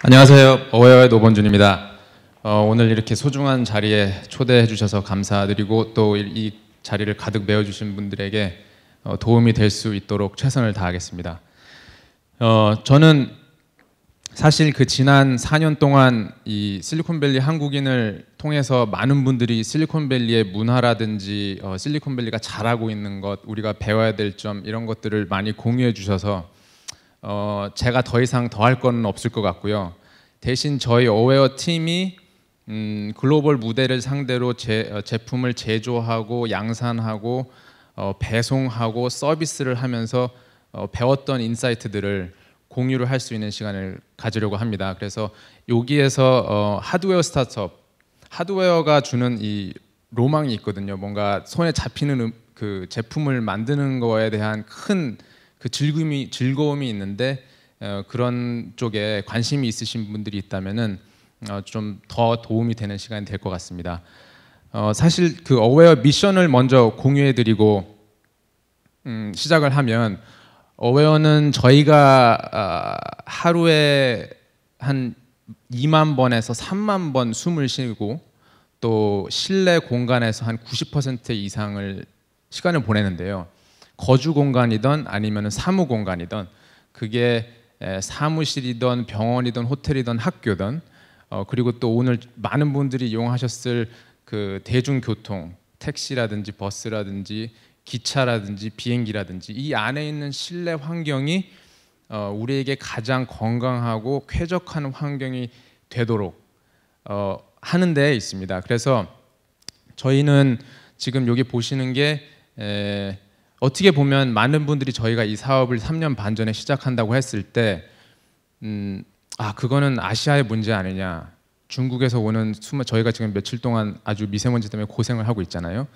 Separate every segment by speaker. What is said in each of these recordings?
Speaker 1: 안녕하세요. 어웨어의 노 b 준입니다 어, 오늘 이렇게 소중한 자리에 초대해 주셔서 감사드리고 또 이 자리를 가득 메워 주신 분들에게 어, 도움이 될 수 있도록 최선을 다하겠습니다. 어, 저는 사실 그 지난 4년 동안 이 실리콘밸리 한국인을 통해서 많은 분들이 실리콘밸리의 문화라든지 어, 실리콘밸리가 잘하고 있는 것, 우리가 배워야 될 점 이런 것들을 많이 공유해 주셔서 어, 제가 더 이상 더 할 건 없을 것 같고요. 대신 저희 어웨어 팀이 음, 글로벌 무대를 상대로 제, 어, 제품을 제조하고 양산하고 어, 배송하고 서비스를 하면서 어, 배웠던 인사이트들을 공유를 할 수 있는 시간을 가지려고 합니다. 그래서 여기에서 어, 하드웨어 스타트업, 하드웨어가 주는 이 로망이 있거든요. 뭔가 손에 잡히는 음, 그 제품을 만드는 거에 대한 큰그 즐거움이 즐거움이 있는데 어, 그런 쪽에 관심이 있으신 분들이 있다면은 어, 좀더 도움이 되는 시간이 될 것 같습니다. 어, 사실 그 어웨어 미션을 먼저 공유해드리고 음, 시작을 하면 어웨어는 저희가 아, 하루에 한 2만 번에서 3만 번 숨을 쉬고 또 실내 공간에서 한 90% 이상을 시간을 보내는데요. 거주 공간이든 아니면 사무 공간이든 그게 사무실이든 병원이든 호텔이든 학교든 어, 그리고 또 오늘 많은 분들이 이용하셨을 그 대중교통 택시라든지 버스라든지 기차라든지 비행기라든지 이 안에 있는 실내 환경이 어, 우리에게 가장 건강하고 쾌적한 환경이 되도록 어, 하는 데 있습니다. 그래서 저희는 지금 여기 보시는 게 에, 어떻게 보면 많은 분들이 저희가 이 사업을 3년 반 전에 시작한다고 했을 때, 음, 아 그거는 아시아의 문제 아니냐. 중국에서 오는 수많 저희가 지금 며칠 동안 아주 미세먼지 때문에 고생을 하고 있잖아요.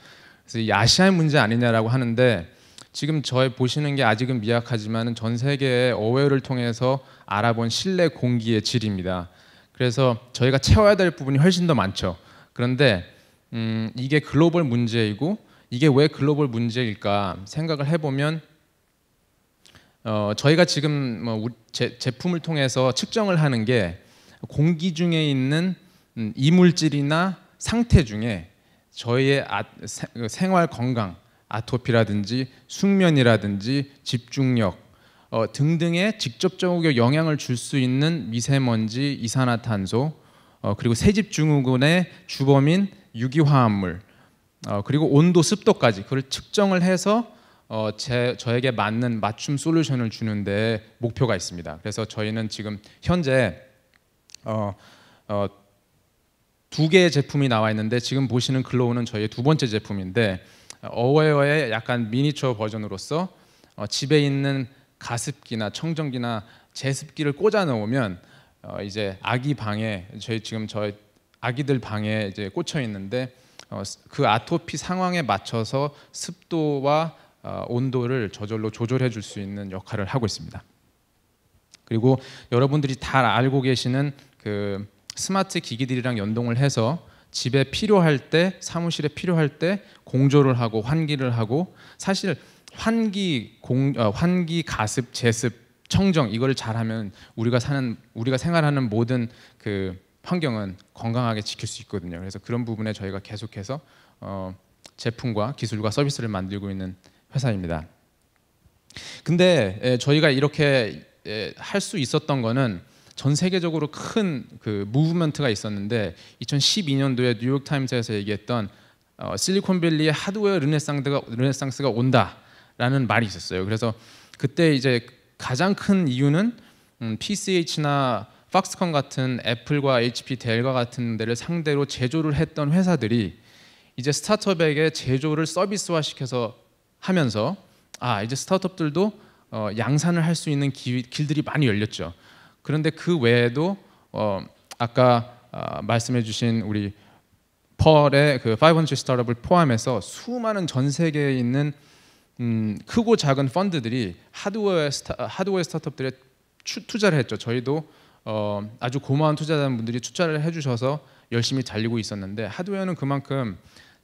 Speaker 1: 그래서 이 아시아의 문제 아니냐라고 하는데 지금 저의 보시는 게 아직은 미약하지만 전 세계의 어웨어를 통해서 알아본 실내 공기의 질입니다. 그래서 저희가 채워야 될 부분이 훨씬 더 많죠. 그런데 음, 이게 글로벌 문제이고 이게 왜 글로벌 문제일까 생각을 해보면 어, 저희가 지금 뭐 제, 제품을 통해서 측정을 하는 게 공기 중에 있는 음, 이물질이나 상태 중에 저희의 아, 그 생활 건강, 아토피라든지 숙면이라든지 집중력 어, 등등에 직접적으로 영향을 줄 수 있는 미세먼지, 이산화탄소, 어, 그리고 세집 증후군의 주범인 유기화합물 어, 그리고 온도, 습도까지 그걸 측정을 해서 어, 제, 저에게 맞는 맞춤 솔루션을 주는데 목표가 있습니다. 그래서 저희는 지금 현재 어, 어, 두 개의 제품이 나와 있는데 지금 보시는 글로우는 저희의 두 번째 제품인데 어웨어의 약간 미니처 버전으로서 어, 집에 있는 가습기나 청정기나 제습기를 꽂아 놓으면 어, 이제 아기 방에 저희 지금 저희 아기들 방에 이제 꽂혀 있는데 어, 그 아토피 상황에 맞춰서 습도와 어, 온도를 저절로 조절해 줄 수 있는 역할을 하고 있습니다. 그리고 여러분들이 잘 알고 계시는 그 스마트 기기들이랑 연동을 해서 집에 필요할 때 사무실에 필요할 때 공조를 하고 환기를 하고 사실 환기 공 어, 환기 가습 제습 청정 이거 잘하면 우리가 사는 우리가 생활하는 모든 그 환경은 건강하게 지킬 수 있거든요. 그래서 그런 부분에 저희가 계속해서 어, 제품과 기술과 서비스를 만들고 있는 회사입니다. 근데 에, 저희가 이렇게 할 수 있었던 거는 전 세계적으로 큰 그 무브먼트가 있었는데 2012년도에 뉴욕 타임스에서 얘기했던 어, 실리콘밸리의 하드웨어 르네상드가 르네상스가 온다라는 말이 있었어요. 그래서 그때 이제 가장 큰 이유는 음, PCH나 폭스콘 같은 애플과 HP, 델과 같은 데를 상대로 제조를 했던 회사들이 이제 스타트업에게 제조를 서비스화시켜서 하면서 아 이제 스타트업들도 어, 양산을 할 수 있는 기, 길들이 많이 열렸죠. 그런데 그 외에도 어, 아까 어, 말씀해주신 우리 펄의 그 500 스타트업을 포함해서 수많은 전 세계에 있는 음, 크고 작은 펀드들이 하드웨어 스타, 하드웨어 스타트업들에 추, 투자를 했죠. 저희도 어, 아주 고마운 투자자분들이 투자를 해주셔서 열심히 달리고 있었는데 하드웨어는 그만큼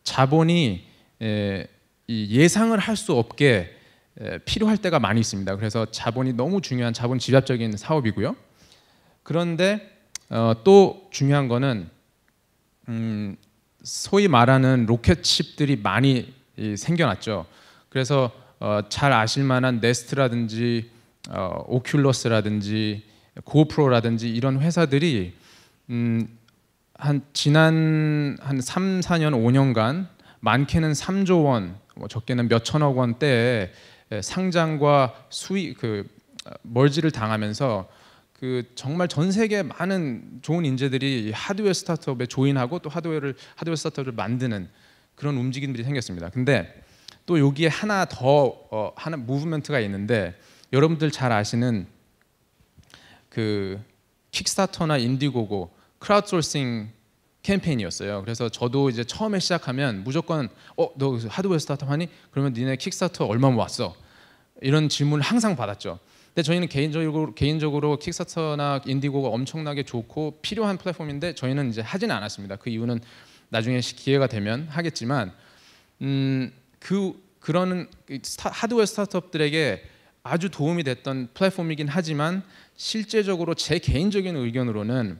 Speaker 1: 자본이 예, 예상을 할 수 없게 예, 필요할 때가 많이 있습니다. 그래서 자본이 너무 중요한 자본 집약적인 사업이고요. 그런데 어, 또 중요한 거는 음, 소위 말하는 로켓칩들이 많이 이, 생겨났죠. 그래서 어, 잘 아실 만한 네스트라든지 어, 오큘러스라든지 고프로라든지 이런 회사들이 음, 한 지난 한 3, 4년, 5년간 많게는 3조 원, 뭐 적게는 몇 천억 원대의 상장과 수익 그 멀지를 당하면서 그 정말 전 세계 많은 좋은 인재들이 하드웨어 스타트업에 조인하고 또 하드웨어를 하드웨어 스타트업을 만드는 그런 움직임들이 생겼습니다. 근데 또 여기에 하나 더 어, 하나 무브먼트가 있는데 여러분들 잘 아시는 그 킥스타터나 인디고고 크라우드소싱 캠페인이었어요. 그래서 저도 이제 처음에 시작하면 무조건 어 너 하드웨어 스타트업 하니? 그러면 니네 킥스타터 얼마 모았어? 뭐 이런 질문을 항상 받았죠. 근데 저희는 개인적으로 개인적으로 킥스타터나 인디고가 엄청나게 좋고 필요한 플랫폼인데 저희는 이제 하진 않았습니다. 그 이유는 나중에 기회가 되면 하겠지만 음, 그 그런 하드웨어 스타트업들에게 아주 도움이 됐던 플랫폼이긴 하지만 실제적으로 제 개인적인 의견으로는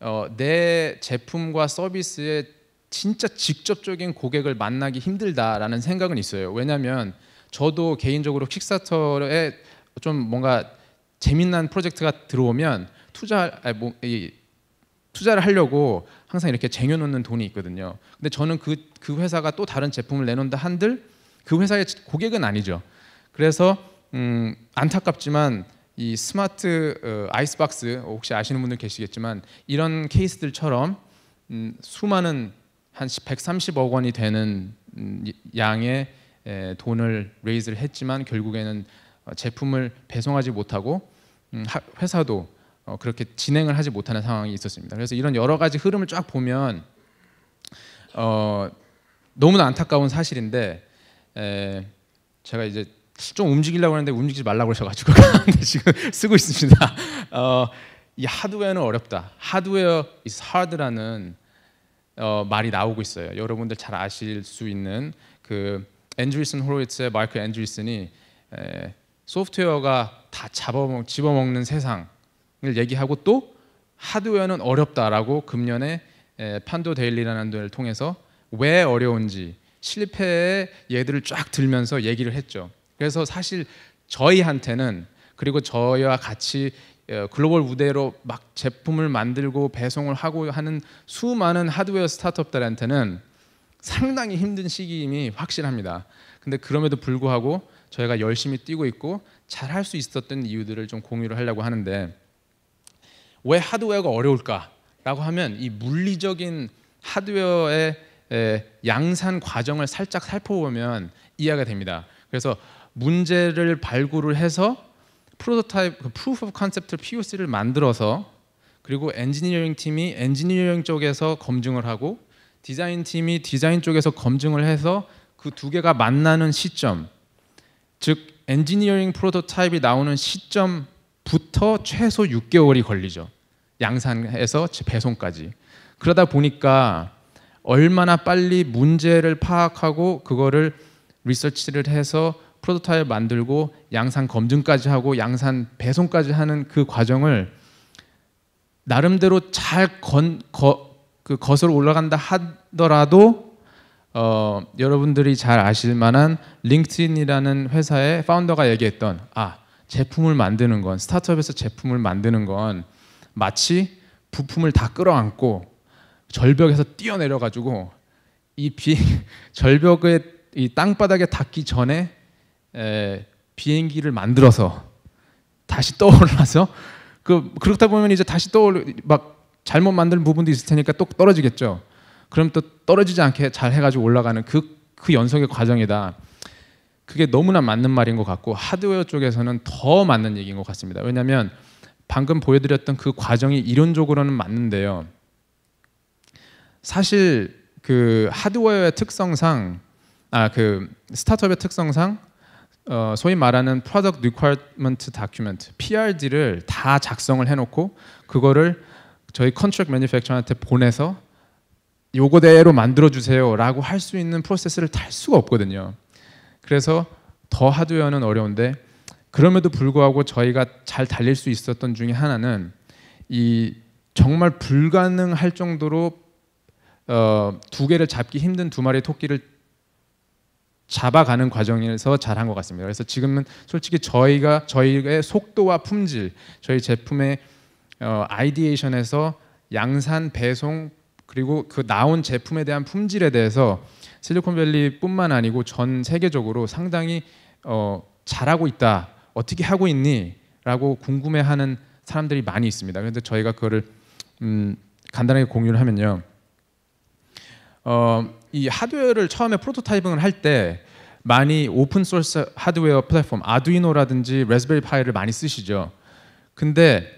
Speaker 1: 어, 내 제품과 서비스에 진짜 직접적인 고객을 만나기 힘들다라는 생각은 있어요. 왜냐하면 저도 개인적으로 킥스타터에 좀 뭔가 재미난 프로젝트가 들어오면 투자 아니, 뭐, 이, 투자를 하려고 항상 이렇게 쟁여놓는 돈이 있거든요. 근데 저는 그, 그 회사가 또 다른 제품을 내놓는다 한들 그 회사의 고객은 아니죠. 그래서 음, 안타깝지만 이 스마트 어, 아이스박스 어, 혹시 아시는 분들 계시겠지만 이런 케이스들처럼 음, 수많은 한 130억 원이 되는 음, 양의 돈을 레이즈를 했지만 결국에는 어, 제품을 배송하지 못하고 음, 회사도 그렇게 진행을 하지 못하는 상황이 있었습니다. 그래서 이런 여러 가지 흐름을 쫙 보면 어, 너무나 안타까운 사실인데 에, 제가 이제 좀 움직이려고 하는데 움직이지 말라고 하셔가지고 지금 쓰고 있습니다. 어, 이 하드웨어는 어렵다. 하드웨어 is hard라는 어, 말이 나오고 있어요. 여러분들 잘 아실 수 있는 그 앤드리슨 호로이츠의 마이크 앤드리슨이 에, 소프트웨어가 다 잡아먹, 집어먹는 세상을 얘기하고 또 하드웨어는 어렵다라고 금년에 에, 판도 데일리라는 데를 통해서 왜 어려운지 실패의 예들을 쫙 들면서 얘기를 했죠. 그래서 사실 저희한테는 그리고 저희와 같이 어, 글로벌 무대로 막 제품을 만들고 배송을 하고 하는 수많은 하드웨어 스타트업들한테는 상당히 힘든 시기임이 확실합니다. 근데 그럼에도 불구하고 저희가 열심히 뛰고 있고 잘할 수 있었던 이유들을 좀 공유를 하려고 하는데 왜 하드웨어가 어려울까라고 하면 이 물리적인 하드웨어의 양산 과정을 살짝 살펴보면 이해가 됩니다. 그래서 문제를 발굴을 해서 프로토타입, 그 proof of c 를 POC를 만들어서 그리고 엔지니어링 팀이 엔지니어링 쪽에서 검증을 하고 디자인 팀이 디자인 쪽에서 검증을 해서 그 두 개가 만나는 시점 즉 엔지니어링 프로토타입이 나오는 시점부터 최소 6개월이 걸리죠. 양산에서 배송까지. 그러다 보니까 얼마나 빨리 문제를 파악하고 그거를 리서치를 해서 프로토타입 만들고 양산 검증까지 하고 양산 배송까지 하는 그 과정을 나름대로 잘 건, 거, 그 거슬러 올라간다 하더라도 어, 여러분들이 잘 아실 만한 링크드인이라는 회사의 파운더가 얘기했던 아 제품을 만드는 건 스타트업에서 제품을 만드는 건 마치 부품을 다 끌어안고 절벽에서 뛰어내려 가지고 이비 절벽에 이 땅바닥에 닿기 전에 에, 비행기를 만들어서 다시 떠올라서 그 그렇다 보면 이제 다시 떠올 막 잘못 만든 부분도 있을 테니까 또 떨어지겠죠. 그럼 또 떨어지지 않게 잘 해가지고 올라가는 그그 그 연속의 과정이다. 그게 너무나 맞는 말인 것 같고 하드웨어 쪽에서는 더 맞는 얘기인 것 같습니다. 왜냐하면 방금 보여드렸던 그 과정이 이론적으로는 맞는데요. 사실 그 하드웨어의 특성상 아 그 스타트업의 특성상 어, 소위 말하는 Product Requirement Document (PRD를) 다 작성을 해놓고 그거를 저희 Contract n a m u f 컨트랙 매니팩처한테 보내서 요거대로 만들어 주세요라고 할 수 있는 프로세스를 탈 수가 없거든요. 그래서 더 하드웨어는 어려운데 그럼에도 불구하고 저희가 잘 달릴 수 있었던 중에 하나는 이 정말 불가능할 정도로 어, 두 개를 잡기 힘든 두 마리 의 토끼를 잡아가는 과정에서 잘한 것 같습니다. 그래서 지금은 솔직히 저희가 저희의 속도와 품질, 저희 제품의 어, 아이디에이션에서 양산 배송 그리고 그 나온 제품에 대한 품질에 대해서 실리콘밸리뿐만 아니고 전 세계적으로 상당히 어, 잘하고 있다. 어떻게 하고 있니?라고 궁금해하는 사람들이 많이 있습니다. 그런데 저희가 그거를 음, 간단하게 공유를 하면요. 어, 이 하드웨어를 처음에 프로토타이핑을 할 때 많이 오픈 소스 하드웨어 플랫폼 아두이노라든지 레즈베리 파이를 많이 쓰시죠. 근데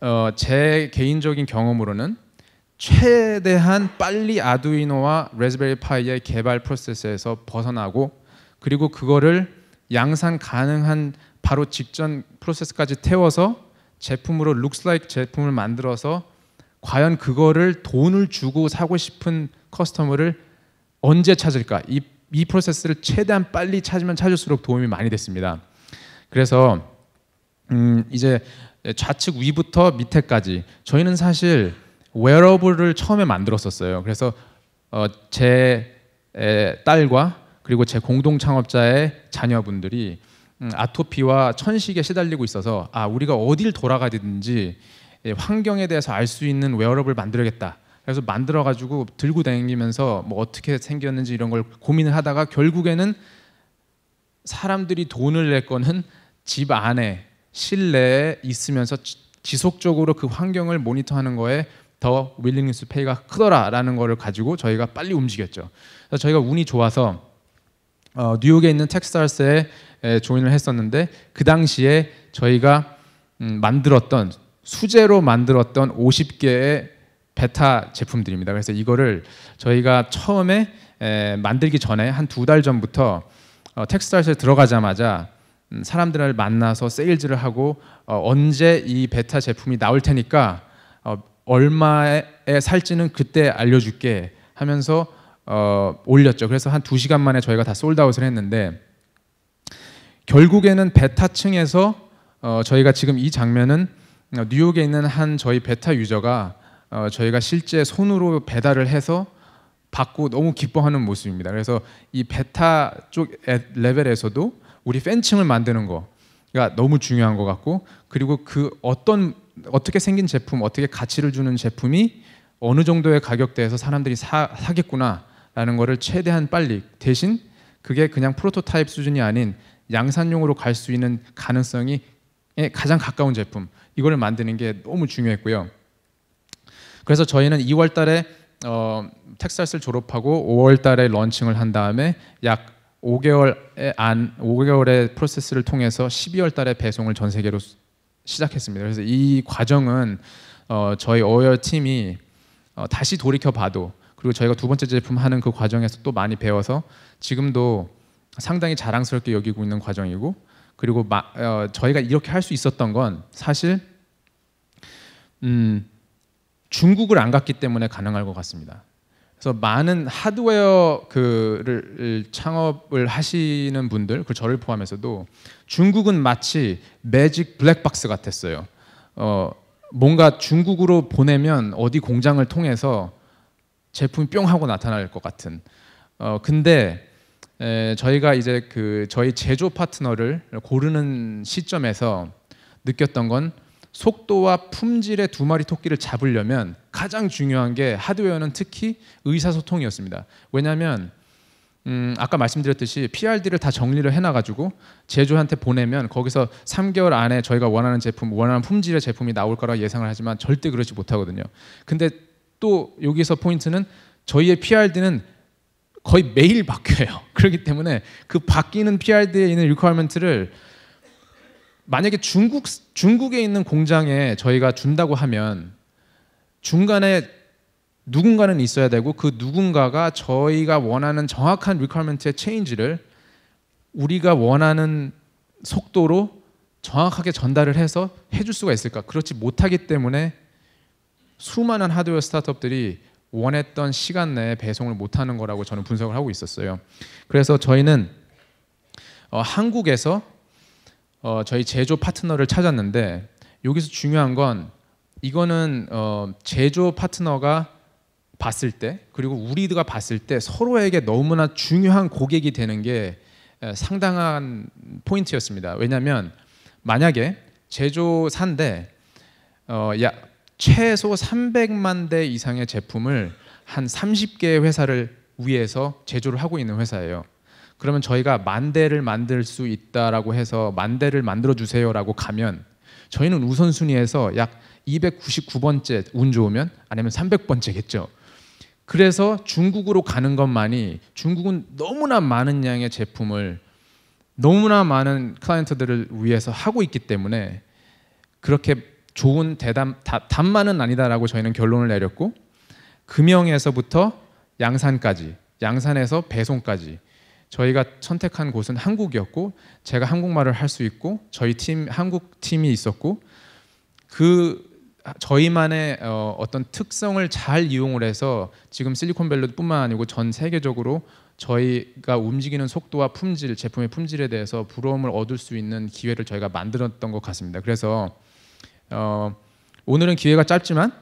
Speaker 1: 어, 제 개인적인 경험으로는 최대한 빨리 아두이노와 레즈베리 파이의 개발 프로세스에서 벗어나고 그리고 그거를 양산 가능한 바로 직전 프로세스까지 태워서 제품으로 룩스 라이크 like 제품을 만들어서 과연 그거를 돈을 주고 사고 싶은 커스터머를 언제 찾을까? 이, 이 프로세스를 최대한 빨리 찾으면 찾을수록 도움이 많이 됐습니다. 그래서 음, 이제 좌측 위부터 밑에까지 저희는 사실 웨어러블을 처음에 만들었었어요. 그래서 어, 제 에, 딸과 그리고 제 공동 창업자의 자녀분들이 음, 아토피와 천식에 시달리고 있어서 아 우리가 어딜 돌아가든지 예, 환경에 대해서 알 수 있는 웨어러블 만들어야겠다. 그래서 만들어 가지고 들고 다니면서 뭐 어떻게 생겼는지 이런 걸 고민을 하다가 결국에는 사람들이 돈을 낼 거는 집 안에 실내에 있으면서 지속적으로 그 환경을 모니터하는 거에 더 윌링니스 페이가 크더라라는 거를 가지고 저희가 빨리 움직였죠. 그래서 저희가 운이 좋아서 어, 뉴욕에 있는 텍사스에 스 조인을 했었는데 그 당시에 저희가 음, 만들었던 수제로 만들었던 50개의 베타 제품들입니다. 그래서 이거를 저희가 처음에 에, 만들기 전에 한 두 달 전부터 어, 텍스타일에 들어가자마자 음, 사람들을 만나서 세일즈를 하고 어, 언제 이 베타 제품이 나올 테니까 어, 얼마에 살지는 그때 알려줄게 하면서 어, 올렸죠. 그래서 한 두 시간 만에 저희가 다 솔드아웃을 했는데 결국에는 베타층에서 어, 저희가 지금 이 장면은 어, 뉴욕에 있는 한 저희 베타 유저가 어, 저희가 실제 손으로 배달을 해서 받고 너무 기뻐하는 모습입니다. 그래서 이 베타 쪽 레벨에서도 우리 팬층을 만드는 거가 너무 중요한 것 같고 그리고 그 어떤 어떻게 생긴 제품, 어떻게 가치를 주는 제품이 어느 정도의 가격대에서 사람들이 사, 사겠구나라는 거를 최대한 빨리 대신 그게 그냥 프로토타입 수준이 아닌 양산용으로 갈 수 있는 가능성이 가장 가까운 제품 이거 만드는 게 너무 중요했고요. 그래서 저희는 2월 달에 어, 텍사스를 졸업하고 5월 달에 런칭을 한 다음에 약 5개월의 안 5개월의 프로세스를 통해서 12월 달에 배송을 전 세계로 시작했습니다. 그래서 이 과정은 어, 저희 어열 팀이 어, 다시 돌이켜 봐도 그리고 저희가 두 번째 제품 하는 그 과정에서 또 많이 배워서 지금도 상당히 자랑스럽게 여기고 있는 과정이고 그리고 마, 어, 저희가 이렇게 할 수 있었던 건 사실 음, 중국을 안 갔기 때문에 가능할 것 같습니다. 그래서 많은 하드웨어 그를 창업을 하시는 분들, 그 저를 포함해서도 중국은 마치 매직 블랙박스 같았어요. 어, 뭔가 중국으로 보내면 어디 공장을 통해서 제품뿅 하고 나타날 것 같은. 어, 근데 에, 저희가 이제 그 저희 제조 파트너를 고르는 시점에서 느꼈던 건 속도와 품질의 두 마리 토끼를 잡으려면 가장 중요한 게 하드웨어는 특히 의사소통이었습니다. 왜냐하면 음, 아까 말씀드렸듯이 PRD를 다 정리를 해놔가지고 제조한테 보내면 거기서 3개월 안에 저희가 원하는 제품, 원하는 품질의 제품이 나올 거라 고 예상을 하지만 절대 그러지 못하거든요. 근데 또 여기서 포인트는 저희의 PRD는 거의 매일 바뀌어요. 그렇기 때문에 그 바뀌는 PRD에 있는 r r e q u i e m e n t 를 만약에 중국 중국에 있는 공장에 저희가 준다고 하면 중간에 누군가는 있어야 되고 그 누군가가 저희가 원하는 정확한 리퀘어먼트의 체인지를 우리가 원하는 속도로 정확하게 전달을 해서 해줄 수가 있을까? 그렇지 못하기 때문에 수많은 하드웨어 스타트업들이 원했던 시간 내에 배송을 못하는 거라고 저는 분석을 하고 있었어요. 그래서 저희는 어, 한국에서 어, 저희 제조 파트너를 찾았는데 여기서 중요한 건 이거는 어, 제조 파트너가 봤을 때 그리고 우리가 봤을 때 서로에게 너무나 중요한 고객이 되는 게 상당한 포인트였습니다. 왜냐하면 만약에 제조사인데 어, 야, 최소 300만 대 이상의 제품을 한3 0개 회사를 위해서 제조를 하고 있는 회사예요. 그러면 저희가 만 대를 만들 수 있다라고 해서 만 대를 만들어 주세요라고 가면 저희는 우선순위에서 약 299번째 운 좋으면 아니면 300번째겠죠. 그래서 중국으로 가는 것만이 중국은 너무나 많은 양의 제품을 너무나 많은 클라이언트들을 위해서 하고 있기 때문에 그렇게 좋은 대담 다, 단만은 아니다라고 저희는 결론을 내렸고 금영에서부터 양산까지 양산에서 배송까지 저희가 선택한 곳은 한국이었고 제가 한국말을 할 수 있고 저희 팀 한국 팀이 있었고 그 저희만의 어, 어떤 특성을 잘 이용을 해서 지금 실리콘밸리뿐만 아니고 전 세계적으로 저희가 움직이는 속도와 품질, 제품의 품질에 대해서 부러움을 얻을 수 있는 기회를 저희가 만들었던 것 같습니다. 그래서 어, 오늘은 기회가 짧지만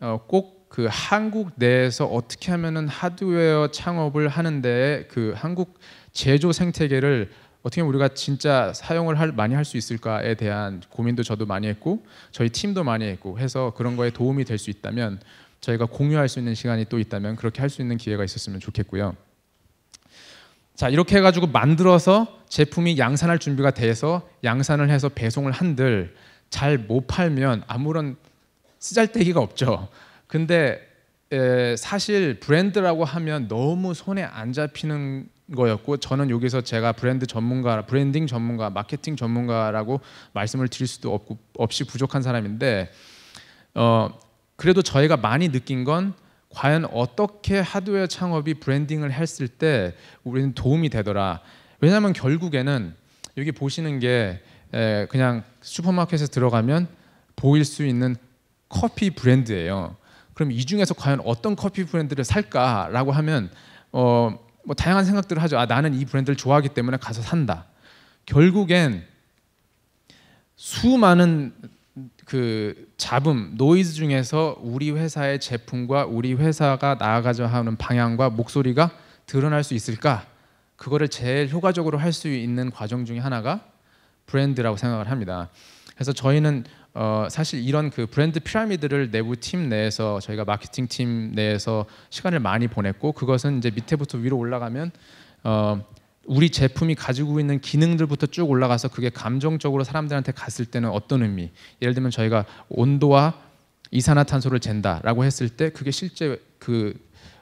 Speaker 1: 어, 꼭그 한국 내에서 어떻게 하면은 하드웨어 창업을 하는데 그 한국 제조 생태계를 어떻게 우리가 진짜 사용을 할, 많이 할 수 있을까에 대한 고민도 저도 많이 했고 저희 팀도 많이 했고 해서 그런 거에 도움이 될 수 있다면 저희가 공유할 수 있는 시간이 또 있다면 그렇게 할 수 있는 기회가 있었으면 좋겠고요. 자 이렇게 해가지고 만들어서 제품이 양산할 준비가 돼서 양산을 해서 배송을 한들 잘 못 팔면 아무런 쓰잘데기가 없죠. 근데 에, 사실 브랜드라고 하면 너무 손에 안 잡히는 거였고 저는 여기서 제가 브랜드 전문가, 브랜딩 전문가, 마케팅 전문가라고 말씀을 드릴 수도 없고 없이 부족한 사람인데 어, 그래도 저희가 많이 느낀 건 과연 어떻게 하드웨어 창업이 브랜딩을 했을 때 우리는 도움이 되더라. 왜냐하면 결국에는 여기 보시는 게 에, 그냥 슈퍼마켓에 들어가면 보일 수 있는 커피 브랜드예요. 그럼 이 중에서 과연 어떤 커피 브랜드를 살까라고 하면 어, 뭐 다양한 생각들을 하죠. 아 나는 이 브랜드를 좋아하기 때문에 가서 산다. 결국엔 수많은 그 잡음 노이즈 중에서 우리 회사의 제품과 우리 회사가 나아가자 하는 방향과 목소리가 드러날 수 있을까? 그거를 제일 효과적으로 할 수 있는 과정 중에 하나가 브랜드라고 생각을 합니다. 그래서 저희는 어, 사실 이런 그 브랜드 피라미드를 내부 팀 내에서 저희가 마케팅 팀 내에서 시간을 많이 보냈고 그것은 이제 밑에부터 위로 올라가면 어, 우리 제품이 가지고 있는 기능들부터 쭉 올라가서 그게 감정적으로 사람들한테 갔을 때는 어떤 의미? 예를 들면 저희가 온도와 이산화탄소를 잰다라고 했을 때 그게 실제 그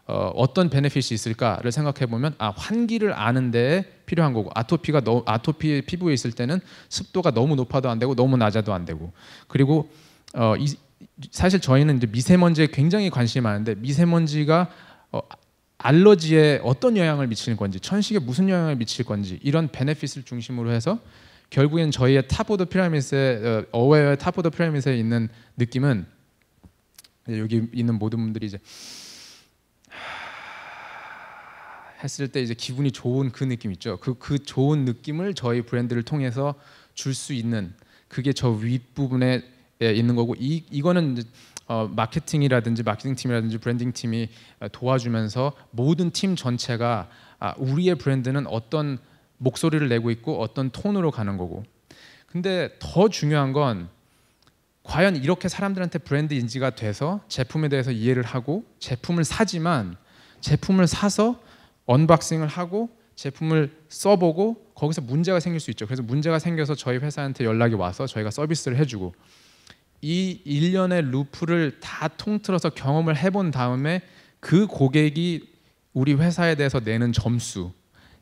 Speaker 1: 어, 어떤 베네핏이 있을까를 생각해 보면 아 환기를 아는데 필요한 거고 아토피가 너, 아토피 피부에 있을 때는 습도가 너무 높아도 안 되고 너무 낮아도 안 되고 그리고 어, 이, 사실 저희는 이제 미세먼지에 굉장히 관심이 많은데 미세먼지가 어, 알러지에 어떤 영향을 미치는 건지 천식에 무슨 영향을 미칠 건지 이런 베네핏을 중심으로 해서 결국엔 저희의 타보드피라미드에 어웨어의 탑보드 피라미드에 있는 느낌은 여기 있는 모든 분들이 이제 했을 때 이제 기분이 좋은 그 느낌 있죠. 그, 그 좋은 느낌을 저희 브랜드를 통해서 줄 수 있는 그게 저 윗부분에 예, 있는 거고 이, 이거는 어, 마케팅이라든지 마케팅 팀이라든지 브랜딩 팀이 어, 도와주면서 모든 팀 전체가 아, 우리의 브랜드는 어떤 목소리를 내고 있고 어떤 톤으로 가는 거고 근데 더 중요한 건 과연 이렇게 사람들한테 브랜드 인지가 돼서 제품에 대해서 이해를 하고 제품을 사지만 제품을 사서 언박싱을 하고 제품을 써보고 거기서 문제가 생길 수 있죠. 그래서 문제가 생겨서 저희 회사한테 연락이 와서 저희가 서비스를 해주고 이 일련의 루프를 다 통틀어서 경험을 해본 다음에 그 고객이 우리 회사에 대해서 내는 점수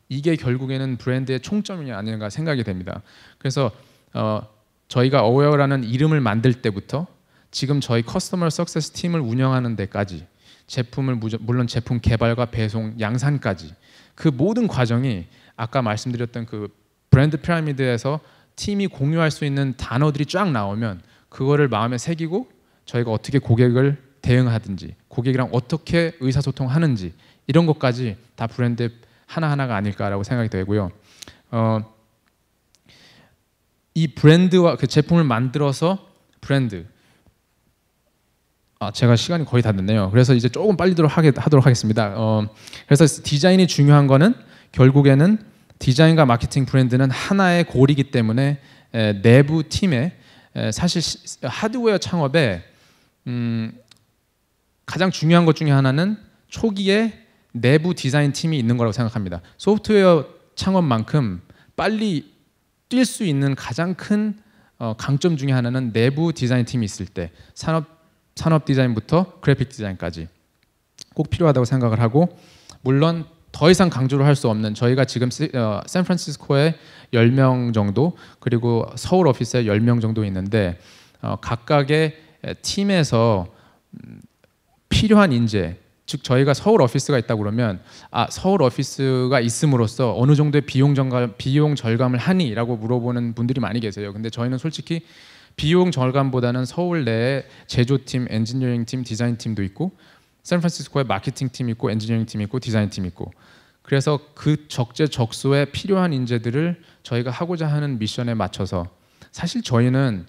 Speaker 1: 이게 결국에는 브랜드의 총점이 아닌가 생각이 됩니다. 그래서 어, 저희가 어웨어라는 이름을 만들 때부터 지금 저희 커스터머 석세스 팀을 운영하는 데까지 제품을 물론 제품 개발과 배송, 양산까지 그 모든 과정이 아까 말씀드렸던 그 브랜드 피라미드에서 팀이 공유할 수 있는 단어들이 쫙 나오면 그거를 마음에 새기고 저희가 어떻게 고객을 대응하든지 고객이랑 어떻게 의사소통하는지 이런 것까지 다 브랜드 하나하나가 아닐까라고 생각이 되고요. 어, 이 브랜드와 그 제품을 만들어서 브랜드 아, 제가 시간이 거의 다 됐네요. 그래서 이제 조금 빨리 들어 하게, 하도록 하겠습니다. 어, 그래서 디자인이 중요한 거는 결국에는 디자인과 마케팅 브랜드는 하나의 골이기 때문에 에, 내부 팀의 에, 사실 시, 하드웨어 창업에 음, 가장 중요한 것 중에 하나는 초기에 내부 디자인 팀이 있는 거라고 생각합니다. 소프트웨어 창업만큼 빨리 뛸 수 있는 가장 큰 어, 강점 중에 하나는 내부 디자인 팀이 있을 때 산업 산업 디자인부터 그래픽 디자인까지 꼭 필요하다고 생각을 하고 물론 더 이상 강조를 할 수 없는 저희가 지금 어, 샌프란시스코에 10명 정도 그리고 서울 오피스에 10명 정도 있는데 어, 각각의 팀에서 음, 필요한 인재 즉 저희가 서울 오피스가 있다 그러면 아 서울 오피스가 있음으로써 어느 정도의 비용 절감 비용 절감을 하니라고 물어보는 분들이 많이 계세요. 근데 저희는 솔직히 비용 절감보다는 서울 내에 제조팀, 엔지니어링팀, 디자인팀도 있고 샌프란시스코에 마케팅팀 있고 엔지니어링팀 있고 디자인팀 있고 그래서 그 적재적소에 필요한 인재들을 저희가 하고자 하는 미션에 맞춰서 사실 저희는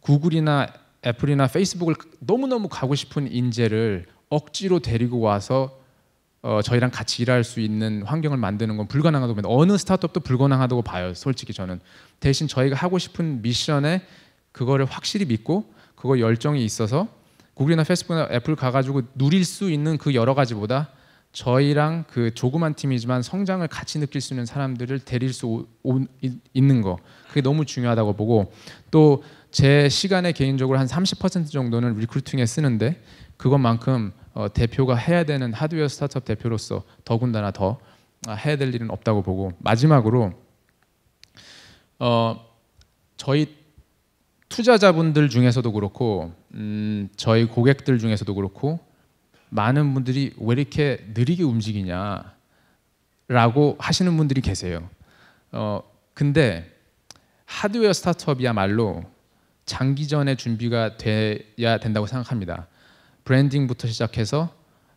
Speaker 1: 구글이나 애플이나 페이스북을 너무너무 가고 싶은 인재를 억지로 데리고 와서 어, 저희랑 같이 일할 수 있는 환경을 만드는 건 불가능하다고 봅니다. 어느 스타트업도 불가능하다고 봐요. 솔직히 저는 대신 저희가 하고 싶은 미션에 그거를 확실히 믿고 그거 열정이 있어서 구글이나 페이스북이나 애플 가가지고 누릴 수 있는 그 여러 가지보다 저희랑 그 조그만 팀이지만 성장을 같이 느낄 수 있는 사람들을 데릴 수 오, 오, 있는 거 그게 너무 중요하다고 보고 또 제 시간에 개인적으로 한 30% 정도는 리크루팅에 쓰는데 그것만큼 어, 대표가 해야 되는 하드웨어 스타트업 대표로서 더군다나 더 아, 해야 될 일은 없다고 보고 마지막으로 어, 저희 투자자분들 중에서도 그렇고 음, 저희 고객들 중에서도 그렇고 많은 분들이 왜 이렇게 느리게 움직이냐라고 하시는 분들이 계세요. 어, 근데 하드웨어 스타트업이야말로 장기전의 준비가 돼야 된다고 생각합니다. 브랜딩부터 시작해서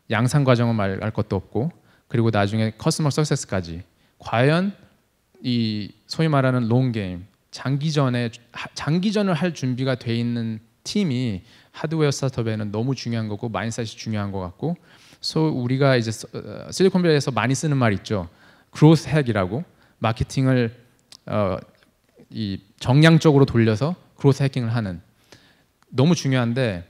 Speaker 1: 양산 과정은 말할 것도 없고 그리고 나중에 커스머 서세스까지 과연 이 소위 말하는 롱 게임 장기전에 장기전을 할 준비가 돼 있는 팀이 하드웨어 스타트업에는 너무 중요한 거고 마인셋이 중요한 것 같고 소 우리가 이제 어, 실리콘밸리에서 많이 쓰는 말 있죠. 그로스 핵이라고 마케팅을 어, 이 정량적으로 돌려서 그로스 해킹을 하는 너무 중요한데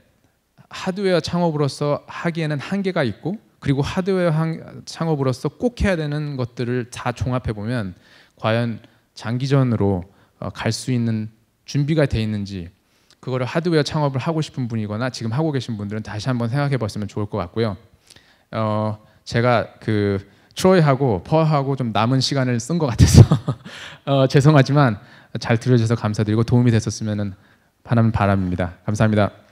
Speaker 1: 하드웨어 창업으로서 하기에는 한계가 있고 그리고 하드웨어 한, 창업으로서 꼭 해야 되는 것들을 다 종합해 보면 과연 장기전으로 어, 갈수 있는 준비가 돼 있는지 그거를 하드웨어 창업을 하고 싶은 분이거나 지금 하고 계신 분들은 다시 한번 생각해 봤으면 좋을 것 같고요. 어, 제가 그 트로이하고 퍼하고 좀 남은 시간을 쓴 것 같아서 어, 죄송하지만 잘 들어주셔서 감사드리고 도움이 됐었으면 하는 바람입니다. 감사합니다.